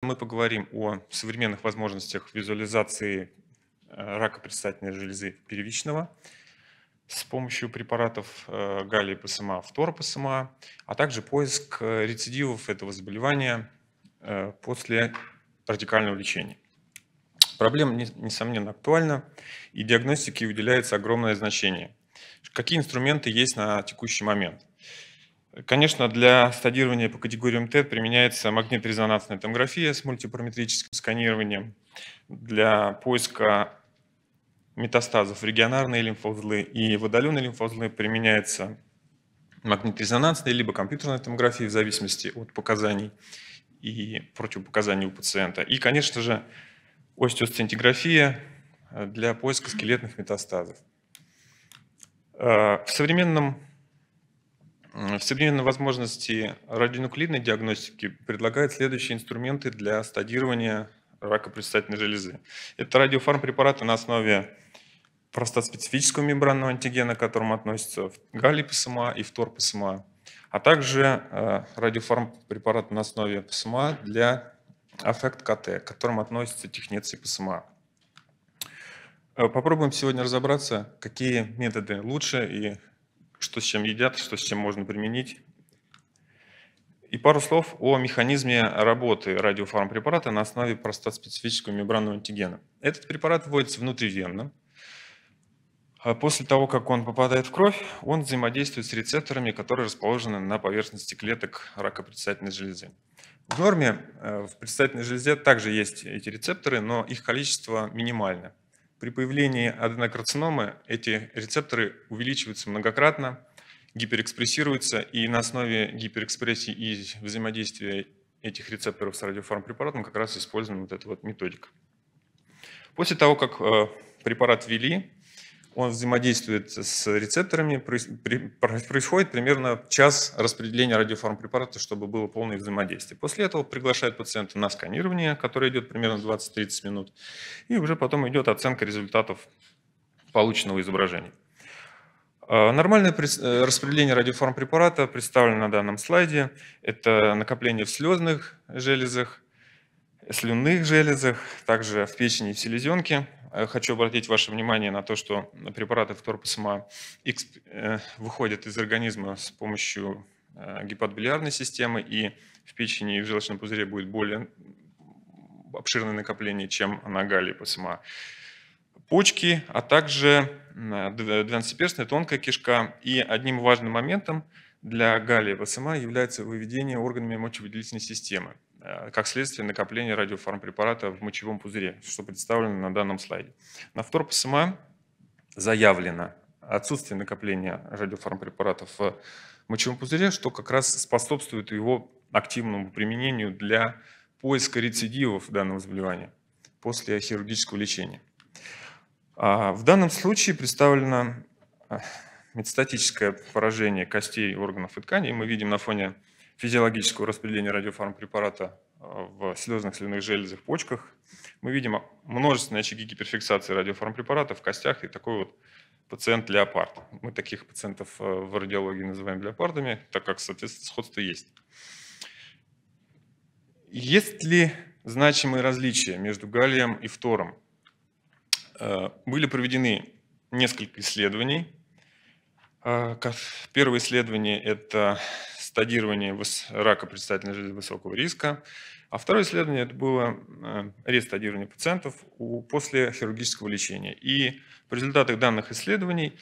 Мы поговорим о современных возможностях визуализации э, рака предстательной железы первичного с помощью препаратов э, галлии ПСМА, фтора ПСМА, а также поиск э, рецидивов этого заболевания после радикального лечения. Проблема, несомненно, актуальна, и диагностике уделяется огромное значение. Какие инструменты есть на текущий момент? Конечно, для стадирования по категориям Т применяется магнитно-резонансная томография с мультипараметрическим сканированием для поиска метастазов в регионарные лимфоузлы и в удаленные лимфоузлы применяется магнитно-резонансная либо компьютерная томография в зависимости от показаний и противопоказаний у пациента. И, конечно же, остеосцинтиграфия э, для поиска скелетных метастазов. Э, в современном в современной возможности радионуклидной диагностики предлагают следующие инструменты для стадирования рака предстательной железы. Это радиофармпрепараты на основе простоспецифического мембранного антигена, к которому относятся галлий ПСМА и фтор ПСМА, а также э, радиофармпрепараты на основе ПСМА для аффект КТ, к которому относятся технец ПСМА. Э, попробуем сегодня разобраться, какие методы лучше и что с чем едят, что с чем можно применить. И пару слов о механизме работы радиофармпрепарата на основе простат специфического мембранного антигена. Этот препарат вводится внутривенно. А после того, как он попадает в кровь, он взаимодействует с рецепторами, которые расположены на поверхности клеток рака предстательной железы. В норме э, в предстательной железе также есть эти рецепторы, но их количество минимально – при появлении аденокарциномы эти рецепторы увеличиваются многократно, гиперэкспрессируются, и на основе гиперэкспрессии и взаимодействия этих рецепторов с радиофармпрепаратом как раз использована вот эта вот методика. После того, как э, препарат ввели, он взаимодействует с рецепторами, происходит примерно час распределения радиофармпрепарата, чтобы было полное взаимодействие. После этого приглашает пациента на сканирование, которое идет примерно 20-30 минут, и уже потом идет оценка результатов полученного изображения. А, нормальное э, распределение радиофармпрепарата представлено на данном слайде. Это накопление в слезных железах, слюнных железах, также в печени и в селезенке, Э, хочу обратить ваше внимание на то, что препараты фторпосма X э, выходят из организма с помощью э, гепатобилиарной системы, и в печени и в желчном пузыре будет более обширное накопление, чем на галлии Почки, а также двенадцатиперстная тонкая кишка. И одним важным моментом для галлии является выведение органами мочевыделительной системы. Э, как следствие накопления радиофармпрепарата в мочевом пузыре, что представлено на данном слайде. На вторпосыма заявлено отсутствие накопления радиофармпрепаратов в мочевом пузыре, что как раз способствует его активному применению для поиска рецидивов данного заболевания после хирургического лечения. А, в данном случае представлено э, метастатическое поражение костей, органов и тканей. Мы видим на фоне физиологического распределения радиофармпрепарата э, в слезных слюных железах, почках, мы видим множественные очаги гиперфиксации радиофармпрепарата в костях и такой вот пациент-леопард. Мы таких пациентов э, в радиологии называем леопардами, так как, соответственно, сходство есть. Есть ли значимые различия между галлием и фтором? Э, были проведены несколько исследований. Первое исследование – это стадирование рака предстательной железы высокого риска. А второе исследование это было э, рестадирование пациентов после хирургического лечения. И по результатах данных исследований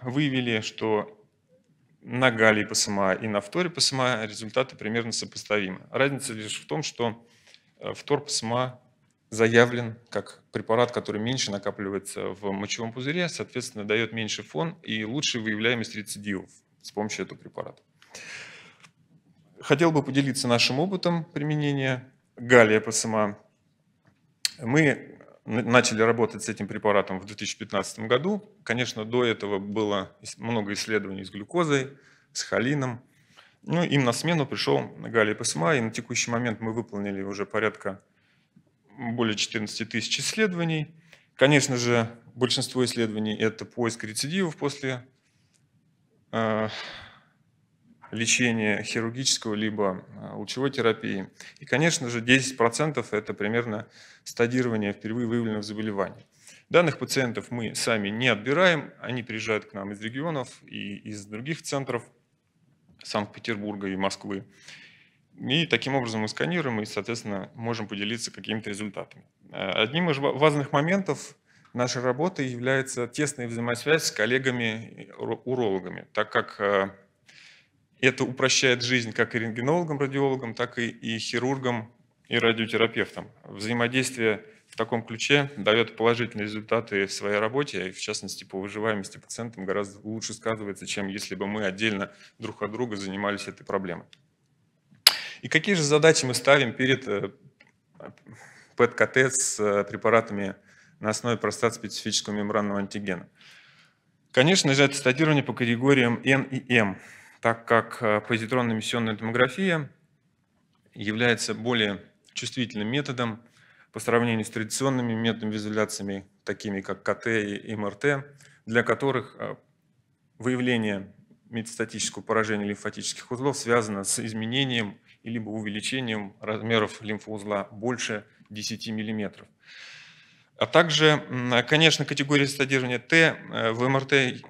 выявили, что на галлии ПСМА и на фторе ПСМА результаты примерно сопоставимы. Разница лишь в том, что фтор э, ПСМА заявлен как препарат, который меньше накапливается в мочевом пузыре, соответственно, дает меньше фон и лучше выявляемость рецидивов с помощью этого препарата. Хотел бы поделиться нашим опытом применения галлия ПСМА. Мы начали работать с этим препаратом в 2015 году. Конечно, до этого было много исследований с глюкозой, с холином. Ну, им на смену пришел галлий ПСМА, и на текущий момент мы выполнили уже порядка более 14 тысяч исследований. Конечно же, большинство исследований – это поиск рецидивов после Э, лечения хирургического либо э, лучевой терапии. И, конечно же, 10% это примерно стадирование впервые выявленного заболевания Данных пациентов мы сами не отбираем, они приезжают к нам из регионов и из других центров Санкт-Петербурга и Москвы. И таким образом мы сканируем и, соответственно, можем поделиться какими-то результатами. Э, одним из важных моментов наша работа является тесная взаимосвязь с коллегами-урологами, так как э, это упрощает жизнь как и рентгенологам, радиологам, так и, и хирургам и радиотерапевтам. Взаимодействие в таком ключе дает положительные результаты в своей работе, и в частности по выживаемости пациентам гораздо лучше сказывается, чем если бы мы отдельно друг от друга занимались этой проблемой. И какие же задачи мы ставим перед э, ПЭТ-КТ с э, препаратами на основе простат специфического мембранного антигена. Конечно же, это стадирование по категориям N и М, так как э, позитронно-эмиссионная томография является более чувствительным методом по сравнению с традиционными методами визуляциями, такими как КТ и МРТ, для которых э, выявление метастатического поражения лимфатических узлов связано с изменением либо увеличением размеров лимфоузла больше 10 миллиметров. А также, конечно, категория стадирования Т э, в МРТ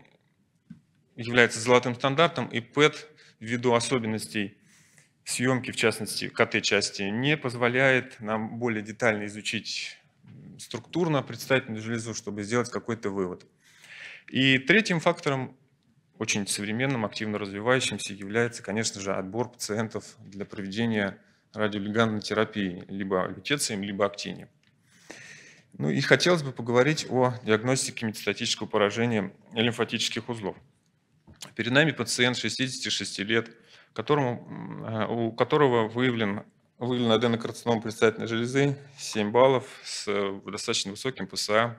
является золотым стандартом, и ПЭТ ввиду особенностей съемки, в частности, КТ-части, не позволяет нам более детально изучить структурно предстательную железу, чтобы сделать какой-то вывод. И третьим фактором, очень современным, активно развивающимся, является, конечно же, отбор пациентов для проведения радиолигандной терапии либо лютецием, либо актинием. Ну и хотелось бы поговорить о диагностике метастатического поражения лимфатических узлов. Перед нами пациент 66 лет, которому, э, у которого выявлен, выявлен аденокарцином предстательной железы 7 баллов с э, достаточно высоким ПСА.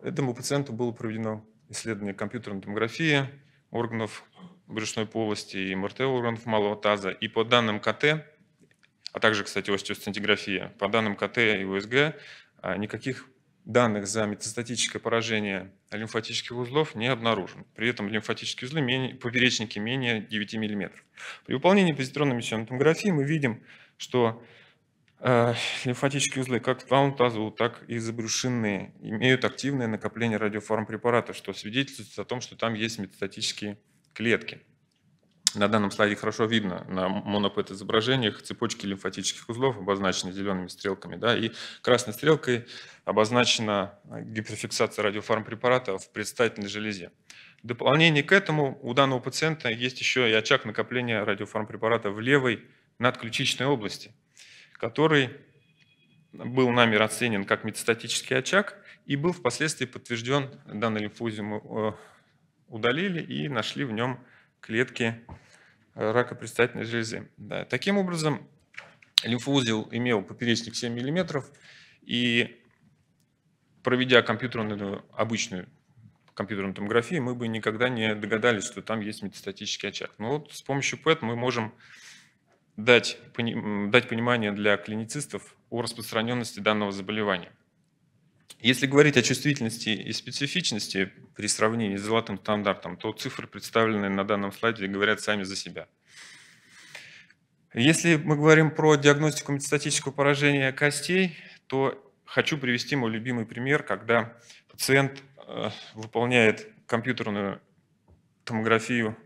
Этому пациенту было проведено исследование компьютерной томографии органов брюшной полости и МРТ органов малого таза. И по данным КТ, а также, кстати, остеоцинтиграфия, по данным КТ и УСГ, а никаких данных за метастатическое поражение лимфатических узлов не обнаружен. При этом лимфатические узлы менее, поперечники менее 9 мм. При выполнении позитронной миссионной томографии мы видим, что э, лимфатические узлы как в правом тазу, так и забрюшинные имеют активное накопление радиофармпрепарата, что свидетельствует о том, что там есть метастатические клетки. На данном слайде хорошо видно на монопэт изображениях цепочки лимфатических узлов обозначены зелеными стрелками, да, и красной стрелкой обозначена гиперфиксация радиофармпрепарата в предстательной железе. В дополнение к этому у данного пациента есть еще и очаг накопления радиофармпрепарата в левой надключичной области, который был нами расценен как метастатический очаг и был впоследствии подтвержден, данный лимфузию мы э, удалили и нашли в нем клетки рака предстательной железы. Да. Таким образом, лимфоузел имел поперечник 7 мм, и проведя компьютерную, обычную компьютерную томографию, мы бы никогда не догадались, что там есть метастатический очаг. Но вот с помощью ПЭТ e мы можем дать, дать понимание для клиницистов о распространенности данного заболевания. Если говорить о чувствительности и специфичности при сравнении с золотым стандартом, то цифры, представленные на данном слайде, говорят сами за себя. Если мы говорим про диагностику метастатического поражения костей, то хочу привести мой любимый пример, когда пациент э, выполняет компьютерную томографию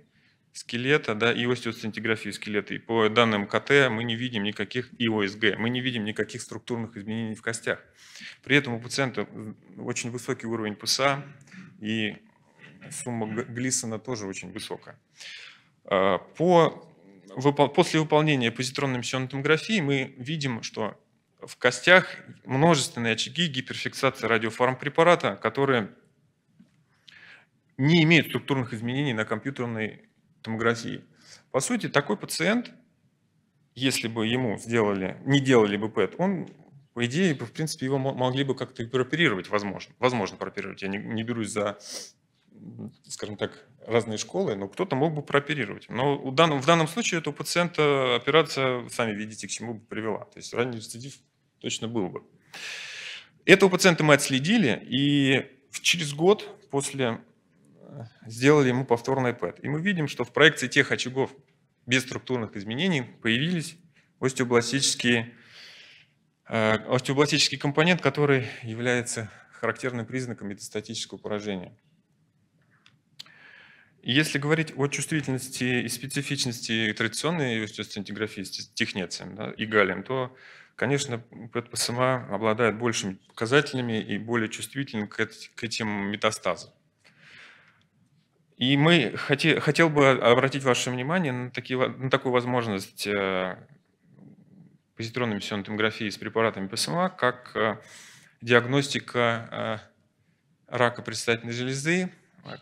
скелета, да, и остеоцинтиграфию скелета. И по данным КТ мы не видим никаких ИОСГ, мы не видим никаких структурных изменений в костях. При этом у пациента очень высокий уровень ПСА, и сумма Глисона тоже очень высокая. А, по, после выполнения позитронной эмиссионной мы видим, что в костях множественные очаги гиперфиксации радиофармпрепарата, которые не имеют структурных изменений на компьютерной томографии. По сути, такой пациент, если бы ему сделали, не делали бы ПЭТ, он, по идее, в принципе, его могли бы как-то прооперировать, возможно. Возможно, прооперировать. Я не, не берусь за, скажем так, разные школы, но кто-то мог бы прооперировать. Но у данном, в данном случае у пациента операция, сами видите, к чему бы привела. То есть ранний рецидив точно был бы. Этого пациента мы отследили, и через год после сделали ему повторный ПЭТ. И мы видим, что в проекции тех очагов без структурных изменений появились остеобластические, э, остеобластический компонент, который является характерным признаком метастатического поражения. Если говорить о чувствительности и специфичности традиционной остеоцинтиграфии с технецием да, и галлием, то, конечно, ПЭТ-ПСМА обладает большими показателями и более чувствителен к этим метастазам. И мы хоти, хотел бы обратить ваше внимание на, такие, на такую возможность э, позитронной эмиссионной томографии с препаратами ПСМА, как э, диагностика э, рака предстательной железы,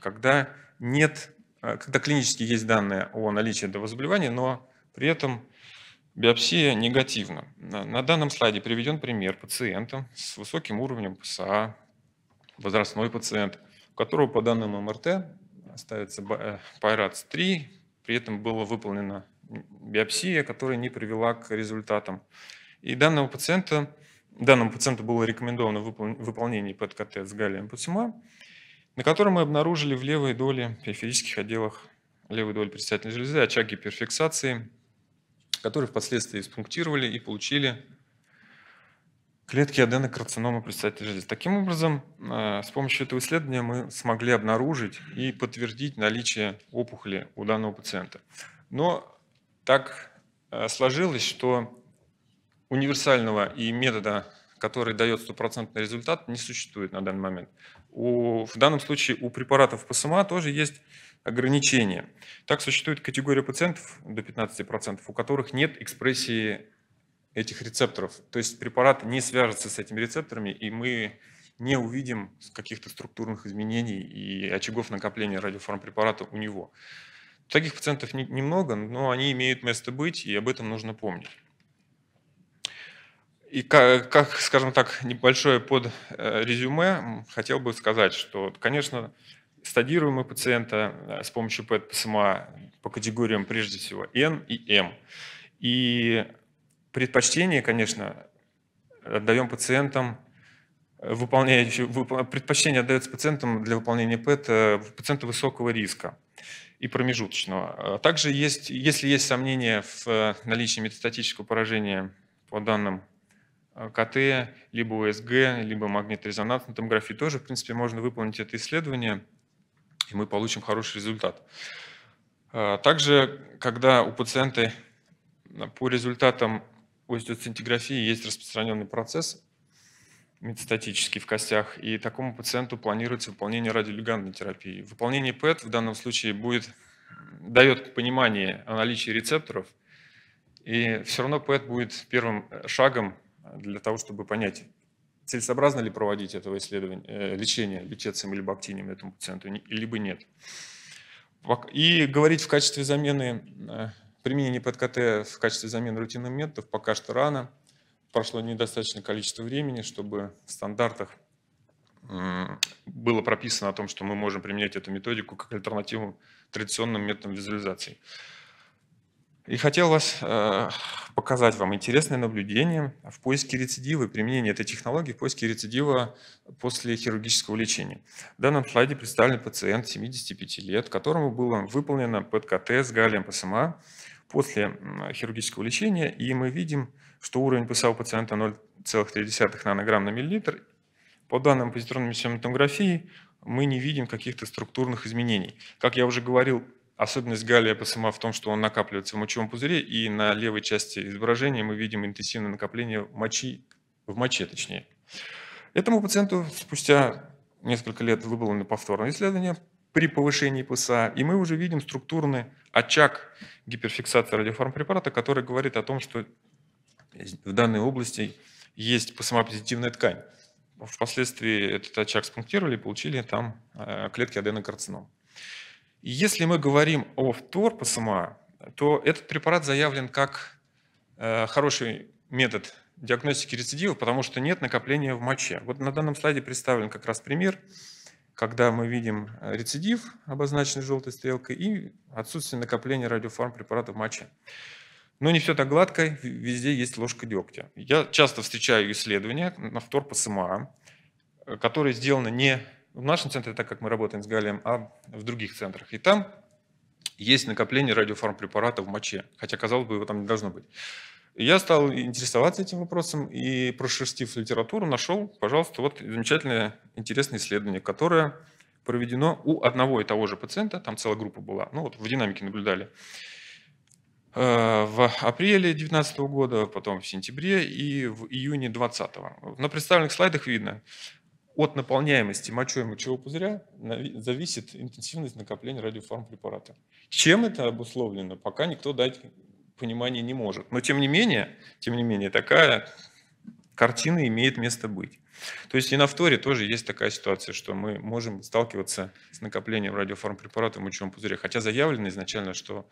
когда нет, когда клинически есть данные о наличии этого заболевания, но при этом биопсия негативна. На данном слайде приведен пример пациента с высоким уровнем ПСА, возрастной пациент, у которого по данным МРТ ставится PyRATS-3, э, при этом была выполнена биопсия, которая не привела к результатам. И данного пациента, данному пациенту было рекомендовано выполнение ПЭТ-КТ с галлием Пуцима, на котором мы обнаружили в левой доле, периферических отделах левой доли предстательной железы очаги перфиксации, которые впоследствии спунктировали и получили клетки аденокарцинома предстателя желез. Таким образом, э, с помощью этого исследования мы смогли обнаружить и подтвердить наличие опухоли у данного пациента. Но так э, сложилось, что универсального и метода, который дает стопроцентный результат, не существует на данный момент. У, в данном случае у препаратов ПСМА тоже есть ограничения. Так существует категория пациентов до 15%, у которых нет экспрессии этих рецепторов. То есть препарат не свяжется с этими рецепторами, и мы не увидим каких-то структурных изменений и очагов накопления радиофармпрепарата у него. Таких пациентов немного, но они имеют место быть, и об этом нужно помнить. И как, скажем так, небольшое под э, резюме, хотел бы сказать, что, конечно, стадируем мы пациента э, с помощью ПЭТ-ПСМА по категориям прежде всего N и М. И предпочтение, конечно, отдаем пациентам, э, выполняющим, предпочтение отдается пациентам для выполнения ПЭТ э, пациенту высокого риска и промежуточного. А также есть, если есть сомнения в э, наличии метастатического поражения по данным КТ, либо УСГ, либо магниторезонансной томографии, тоже, в принципе, можно выполнить это исследование, и мы получим хороший результат. А также, когда у пациента по результатам у остеоцинтиграфии есть распространенный процесс метастатический в костях, и такому пациенту планируется выполнение радиолигандной терапии. Выполнение ПЭТ в данном случае будет, дает понимание о наличии рецепторов, и все равно ПЭТ будет первым э, шагом для того, чтобы понять, целесообразно ли проводить этого исследования, э, лечение лечецем или бактинием этому пациенту, либо нет. И говорить в качестве замены э, Применение ПТКТ в качестве замены рутинных методов пока что рано. Прошло недостаточное количество времени, чтобы в стандартах было прописано о том, что мы можем применять эту методику как альтернативу традиционным методам визуализации. И хотел вас э, показать вам интересное наблюдение в поиске рецидива и применении этой технологии в поиске рецидива после хирургического лечения. В данном слайде представлен пациент 75 лет, которому было выполнено ПЭТ-КТ с галлием ПСМА. По после хирургического лечения, и мы видим, что уровень ПСА у пациента 0,3 нанограмм на миллилитр. По данным позитронной томографии мы не видим каких-то структурных изменений. Как я уже говорил, особенность галлия ПСМА в том, что он накапливается в мочевом пузыре, и на левой части изображения мы видим интенсивное накопление мочи, в моче точнее. Этому пациенту спустя несколько лет выполнено повторное исследование при повышении ПСА, и мы уже видим структурные очаг гиперфиксации радиофармпрепарата, который говорит о том, что в данной области есть самопозитивная ткань. Впоследствии этот очаг спунктировали и получили там э, клетки аденокарцином. Если мы говорим о втор ПСМА, то этот препарат заявлен как э, хороший метод диагностики рецидива, потому что нет накопления в моче. Вот на данном слайде представлен как раз пример когда мы видим э, рецидив, обозначенный желтой стрелкой, и отсутствие накопления радиофармпрепарата в моче. Но не все так гладко, везде есть ложка дегтя. Я часто встречаю исследования на втор по СМА, э, которые сделаны не в нашем центре, так как мы работаем с галием, а в других центрах. И там есть накопление радиофармпрепарата в моче, хотя, казалось бы, его там не должно быть. Я стал интересоваться этим вопросом и, прошерстив литературу, нашел, пожалуйста, вот замечательное интересное исследование, которое проведено у одного и того же пациента, там целая группа была, ну вот в динамике наблюдали, э, в апреле 2019 года, потом в сентябре и в июне 2020. На представленных слайдах видно, от наполняемости мочой мочевого пузыря зависит интенсивность накопления радиофармпрепарата. Чем это обусловлено, пока никто дать понимания не может. Но тем не менее, тем не менее, такая картина имеет место быть. То есть и на вторе тоже есть такая ситуация, что мы можем сталкиваться с накоплением радиофармпрепарата в мочевом пузыре, хотя заявлено изначально, что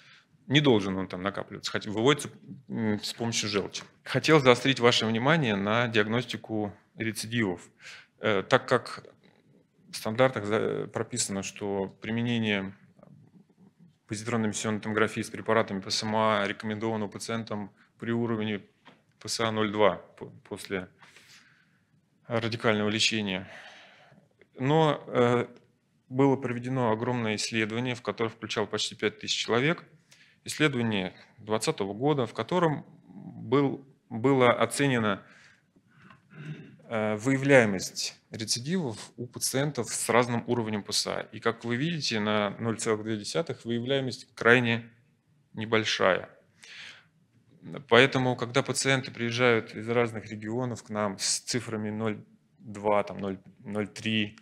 не должен он там накапливаться, хотя выводится с помощью желчи. Хотел заострить ваше внимание на диагностику рецидивов. Э, так как в стандартах прописано, что применение позитронной эмиссионной томографии с препаратами ПСМА рекомендовано пациентам при уровне ПСА 0,2 после радикального лечения. Но э, было проведено огромное исследование, в которое включало почти 5000 человек. Исследование 2020 года, в котором был, было оценено э, выявляемость рецидивов у пациентов с разным уровнем ПСА. И как вы видите, на 0,2 выявляемость крайне небольшая. Поэтому, когда пациенты приезжают из разных регионов к нам с цифрами 0,2, там 0,3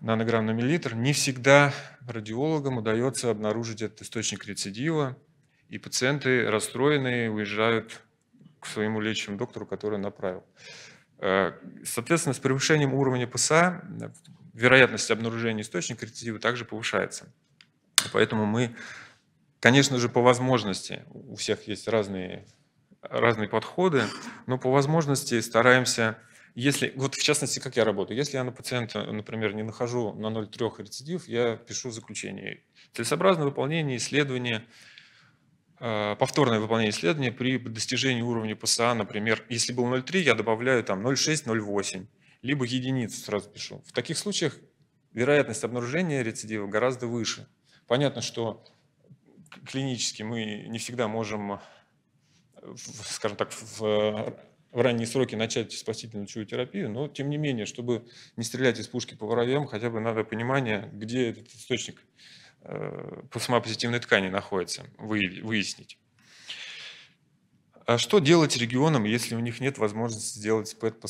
нанограмм на миллилитр, не всегда радиологам удается обнаружить этот источник рецидива, и пациенты расстроенные уезжают к своему лечащему доктору, который направил. Э, соответственно, с превышением уровня ПСА э, вероятность обнаружения источника рецидива также повышается. Поэтому мы, конечно же, по возможности, у всех есть разные, разные подходы, но по возможности стараемся, если, вот в частности, как я работаю, если я на пациента, например, не нахожу на 0,3 рецидив, я пишу заключение. Целесообразное выполнение исследования Э, повторное выполнение исследования при достижении уровня ПСА, например, если был 0,3, я добавляю там 0,6, 0,8, либо единицу сразу пишу. В таких случаях вероятность обнаружения рецидива гораздо выше. Понятно, что клинически мы не всегда можем, э, скажем так, в в ранние сроки начать спасительную лучевую терапию, но тем не менее, чтобы не стрелять из пушки по воробьям, хотя бы надо понимание, где этот источник Э, сама ткани находится, выяснить. А что делать регионам, если у них нет возможности сделать ПЭТ по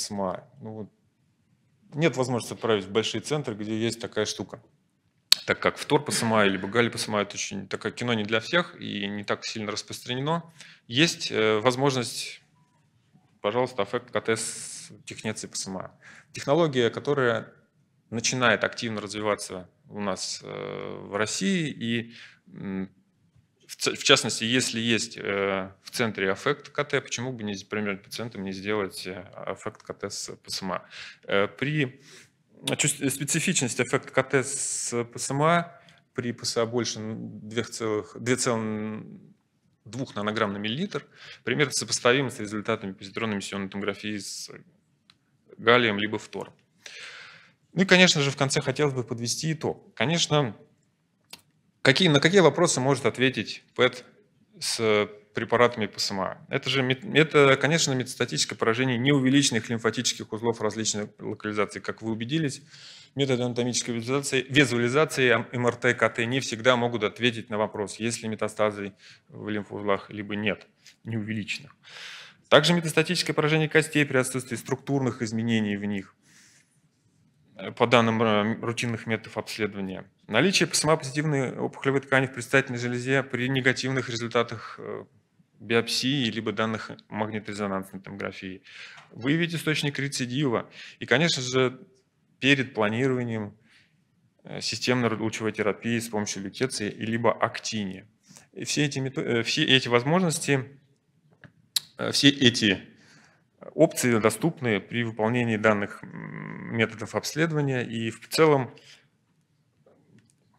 Ну, нет возможности отправить в большие центры, где есть такая штука. Так как втор по СМА или Галли по это очень такое кино не для всех и не так сильно распространено. Есть э, возможность, пожалуйста, эффект КТС технеции по Технология, которая начинает активно развиваться у нас э, в России. И в частности, если есть э, в центре аффект КТ, почему бы, не, например, пациентам не сделать э, аффект КТ с ПСМА? При ну, специфичность аффект КТ с ПСМА при ПСА больше 2,2 нанограмм на миллилитр примерно сопоставим с результатами позитронной эмиссионной томографии с галлием либо фтором. Ну и, конечно же, в конце хотелось бы подвести итог. Конечно, какие, на какие вопросы может ответить ПЭТ с препаратами ПСМА? Это же, это, конечно, метастатическое поражение неувеличенных лимфатических узлов различных локализаций, Как вы убедились, методы анатомической визуализации, визуализации МРТ и КТ не всегда могут ответить на вопрос, есть ли метастазы в лимфоузлах, либо нет, неувеличенных. Также метастатическое поражение костей при отсутствии структурных изменений в них – Э, по данным э, рутинных методов обследования. Наличие самопозитивной опухолевой ткани в предстательной железе при негативных результатах э, биопсии, либо данных магниторезонансной томографии. Выявить источник рецидива. И, конечно же, перед планированием системной лучевой терапии с помощью лютеции, либо актиния. И все эти, все эти возможности, все эти опции доступны при выполнении данных методов обследования. И в целом,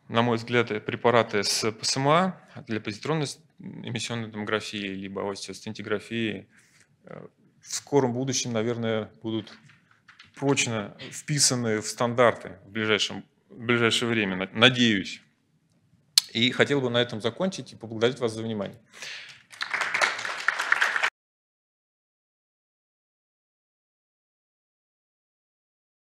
на мой взгляд, препараты с ПСМА для позитронной эмиссионной томографии либо остеостентиграфии э, в скором будущем, наверное, будут прочно вписаны в стандарты в, ближайшем, в ближайшее время, надеюсь. И хотел бы на этом закончить и поблагодарить вас за внимание.